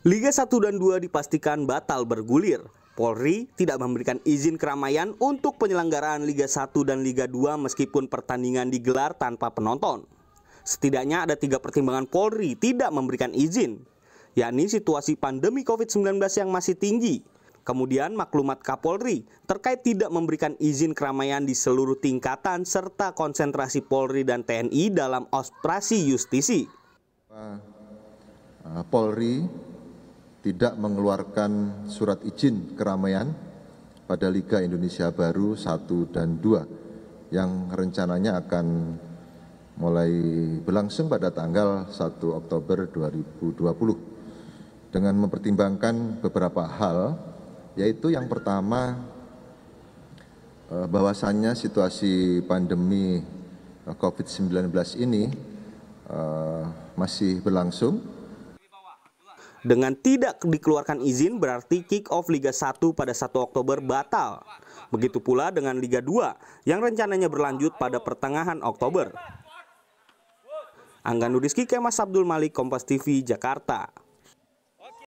Liga 1 dan 2 dipastikan batal bergulir. Polri tidak memberikan izin keramaian untuk penyelenggaraan Liga 1 dan Liga 2 meskipun pertandingan digelar tanpa penonton. Setidaknya ada tiga pertimbangan Polri tidak memberikan izin, yakni situasi pandemi COVID-19 yang masih tinggi, kemudian maklumat Kapolri terkait tidak memberikan izin keramaian di seluruh tingkatan serta konsentrasi Polri dan TNI dalam operasi justisi. Eh, Polri tidak mengeluarkan surat izin keramaian pada Liga Indonesia Baru 1 dan 2 yang rencananya akan mulai berlangsung pada tanggal 1 Oktober 2020 dengan mempertimbangkan beberapa hal yaitu yang pertama eh, bahwasannya situasi pandemi eh, COVID-19 ini eh, masih berlangsung dengan tidak dikeluarkan izin berarti kick off Liga 1 pada 1 Oktober batal. Begitu pula dengan Liga 2 yang rencananya berlanjut pada pertengahan Oktober. Angga Nudiski Kemas Abdul Malik Kompas TV Jakarta.